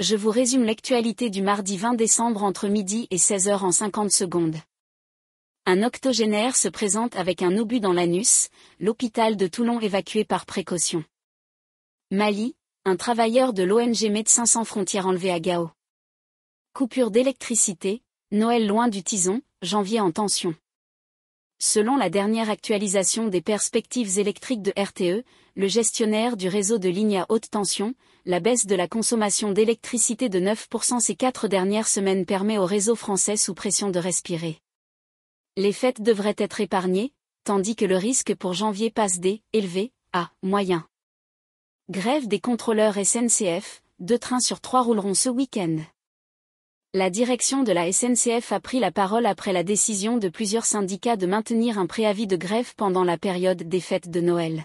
je vous résume l'actualité du mardi 20 décembre entre midi et 16h en 50 secondes. Un octogénaire se présente avec un obus dans l'anus, l'hôpital de Toulon évacué par précaution. Mali, un travailleur de l'ONG Médecins sans frontières enlevé à Gao. Coupure d'électricité, Noël loin du tison, janvier en tension. Selon la dernière actualisation des perspectives électriques de RTE, le gestionnaire du réseau de lignes à haute tension, la baisse de la consommation d'électricité de 9% ces quatre dernières semaines permet au réseau français sous pression de respirer. Les fêtes devraient être épargnées, tandis que le risque pour janvier passe des « élevés » à moyen. Grève des contrôleurs SNCF, deux trains sur trois rouleront ce week-end. La direction de la SNCF a pris la parole après la décision de plusieurs syndicats de maintenir un préavis de grève pendant la période des fêtes de Noël.